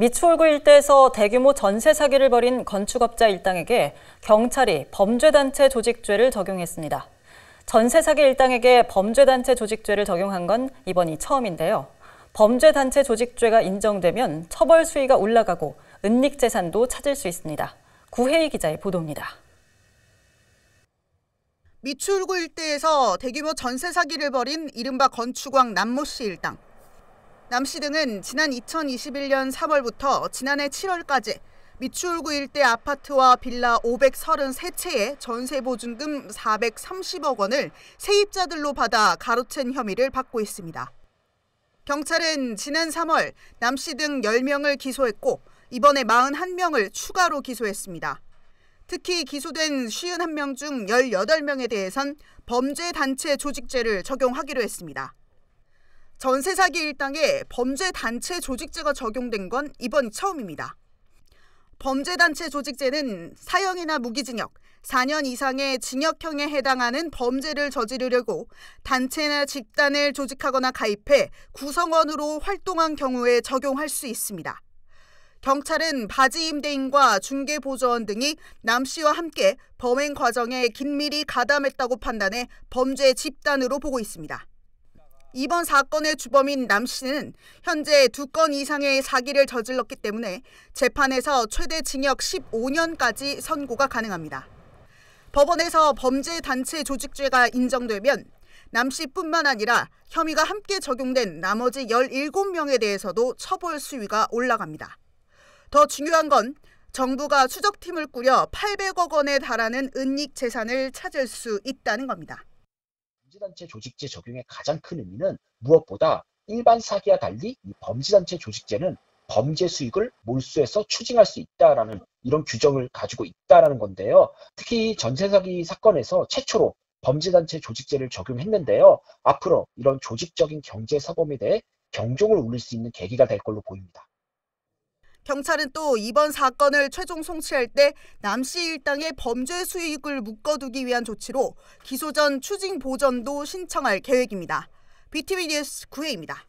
미추홀구 일대에서 대규모 전세 사기를 벌인 건축업자 일당에게 경찰이 범죄단체 조직죄를 적용했습니다. 전세 사기 일당에게 범죄단체 조직죄를 적용한 건 이번이 처음인데요. 범죄단체 조직죄가 인정되면 처벌 수위가 올라가고 은닉재산도 찾을 수 있습니다. 구혜희 기자의 보도입니다. 미추홀구 일대에서 대규모 전세 사기를 벌인 이른바 건축왕 남모 씨 일당. 남씨 등은 지난 2021년 3월부터 지난해 7월까지 미추홀구 일대 아파트와 빌라 533채의 전세 보증금 430억 원을 세입자들로 받아 가로챈 혐의를 받고 있습니다. 경찰은 지난 3월 남씨 등 10명을 기소했고 이번에 41명을 추가로 기소했습니다. 특히 기소된 51명 중 18명에 대해선 범죄 단체 조직죄를 적용하기로 했습니다. 전세 사기 일당에 범죄 단체 조직제가 적용된 건이번 처음입니다. 범죄 단체 조직제는 사형이나 무기징역, 4년 이상의 징역형에 해당하는 범죄를 저지르려고 단체나 집단을 조직하거나 가입해 구성원으로 활동한 경우에 적용할 수 있습니다. 경찰은 바지 임대인과 중개 보조원 등이 남 씨와 함께 범행 과정에 긴밀히 가담했다고 판단해 범죄 집단으로 보고 있습니다. 이번 사건의 주범인 남 씨는 현재 두 건 이상의 사기를 저질렀기 때문에 재판에서 최대 징역 15년까지 선고가 가능합니다. 법원에서 범죄 단체 조직죄가 인정되면 남 씨뿐만 아니라 혐의가 함께 적용된 나머지 17명에 대해서도 처벌 수위가 올라갑니다. 더 중요한 건 정부가 추적팀을 꾸려 800억 원에 달하는 은닉 재산을 찾을 수 있다는 겁니다. 범죄단체 조직제 적용의 가장 큰 의미는 무엇보다 일반 사기와 달리 이 범죄단체 조직제는 범죄 수익을 몰수해서 추징할 수 있다라는 이런 규정을 가지고 있다라는 건데요. 특히 전세사기 사건에서 최초로 범죄단체 조직제를 적용했는데요. 앞으로 이런 조직적인 경제 사범에 대해 경종을 울릴 수 있는 계기가 될 걸로 보입니다. 경찰은 또 이번 사건을 최종 송치할 때 남 씨 일당의 범죄 수익을 묶어두기 위한 조치로 기소 전 추징 보전도 신청할 계획입니다. BTV 뉴스 구혜입니다.